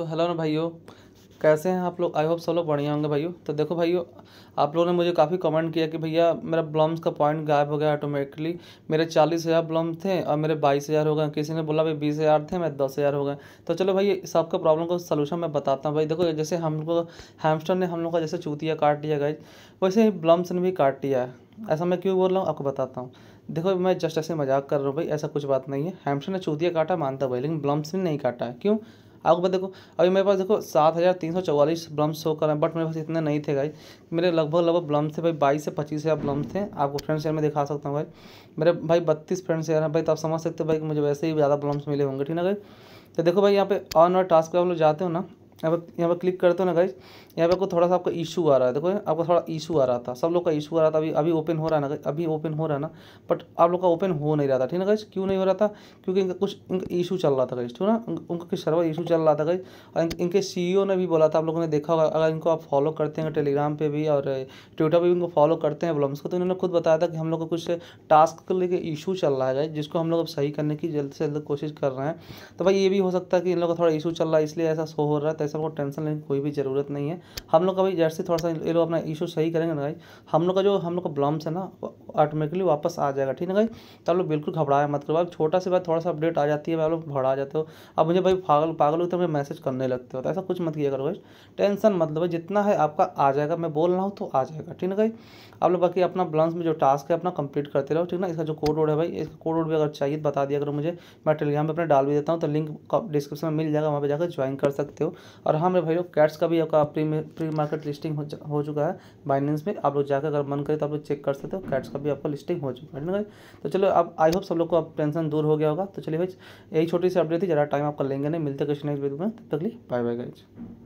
तो हेलो ना भाइयों कैसे हैं आप लोग आई होप सब लोग बढ़िया होंगे भाइयों तो देखो भाइयों आप लोगों ने मुझे काफ़ी कमेंट किया कि भैया मेरा ब्लम्स का पॉइंट गायब हो गया ऑटोमेटिकली मेरे चालीस हज़ार ब्लम्स थे और मेरे बाईस हज़ार हो गए किसी ने बोला भाई बीस हज़ार थे मैं दस हज़ार हो गए तो चलो भाई सबका प्रॉब्लम का सोलूशन मैं बताता हूँ भाई देखो जैसे हम लोग हेमस्टर ने हम लोग का जैसे चूतिया काट दिया गई वैसे ही ब्लम्स ने भी काट दिया है ऐसा मैं क्यों बोल रहा हूँ आपको बताता हूँ देखो मैं जस्ट ऐसे मजाक कर रहा हूँ भाई ऐसा कुछ बात नहीं है हेमस्टर ने चूतिया काटा मानता भाई लेकिन ब्लम्स ने नहीं काटा है क्यों आपको देखो अभी मेरे पास देखो सात हज़ार तीन सौ चौवालीस ब्लम्स शो कर रहे हैं बट मेरे पास इतने नहीं थे भाई मेरे लगभग लगभग ब्लम्स थे भाई बाईस से पच्चीस हज़ार ब्लम्स थे आपको फ्रेंड शेयर में दिखा सकता हूँ भाई मेरे भाई बत्तीस फ्रेंड शेयर हैं भाई तो आप समझ सकते हो भाई कि मुझे वैसे ही ज़्यादा ब्लम्स मिले होंगे ठीक ना भाई तो देखो भाई यहाँ पे ऑन और टास्क पर आप लोग जाते हो ना यहाँ पर यहाँ पर क्लिक करते हो ना गाइज यहाँ पे आपको थोड़ा सा आपका इशू आ रहा है देखो आपको थोड़ा इशू आ रहा था सब लोग का इशू आ रहा था अभी अभी ओपन हो रहा है ना अभी ओपन हो रहा है ना बट आप लोग का ओपन हो नहीं रहा था ठीक है गाइज क्यों नहीं हो रहा था क्योंकि इनका कुछ इनका इशू चल रहा था गाइज ठीक ना उनका कुछ सर्वर इशू चल रहा था गाइज और इन, इनके सी e ने भी बोला था आप लोगों ने देखा होगा अगर इनको आप फॉलो करते हैं टेलीग्राम पर भी और ट्विटर पर भी इनको फॉलो करते हैं ब्लॉम्स को तो इन्होंने खुद बताया था कि हम लोग को कुछ टास्क को लेकर इशू चल रहा है गाइज जिसको हम लोग अब सही करने की जल्द से जल्द कोशिश कर रहे हैं तो भाई ये भी हो सकता है कि इन लोग का थोड़ा इशू चल रहा है इसलिए ऐसा शो हो रहा है तो गाइस को टेंशन लेने की कोई भी ज़रूरत नहीं है हम लोग का भाई जैसे थोड़ा सा ये लोग अपना इशू सही करेंगे ना भाई हम लोग का जो हम लोग का ब्लॉम्स है ना ऑटोमेटिकली वापस आ जाएगा ठीक है भाई तो आप लोग बिल्कुल घबराए मत करो अब छोटा सा बात थोड़ा सा अपडेट आ जाती है आप लोग घबरा जाते हो अब मुझे भाई पागल पागल होते मुझे मैसेज करने लगते हो तो ऐसा कुछ मत किया करो भाई टेंशन मतलब जितना है आपका आ जाएगा मैं बोल रहा हूँ तो आ जाएगा ठीक है भाई आप लोग बाकी अपना ब्लॉम्स में जो टास्क है अपना कंप्लीट करते रहो ठीक ना इसका जो कोड वोड है भाई इसका कोड वोड भी अगर चाहिए तो बता दिया करो मुझे मैं टेलीग्राम पर अपना डाल भी देता हूँ तो लिंक डिस्क्रिप्शन में मिल जाएगा वहाँ पर जाकर ज्वाइन कर सकते हो और हाँ मेरे भाइयों कैट्स का भी आपका प्री प्री मार्केट लिस्टिंग हो, चुका है बाइनेंस में आप लोग जाकर अगर मन करे तो आप लोग चेक कर सकते हो कैट्स का भी आपका लिस्टिंग हो चुका है ना तो चलो अब आई होप सब लोग को आप टेंशन दूर हो गया होगा तो चलिए भाई यही छोटी सी अपडेट थी ज़्यादा टाइम आपका लेंगे नहीं मिलते किसी नेक्स्ट में तब तक लिए बाय बाय गाइज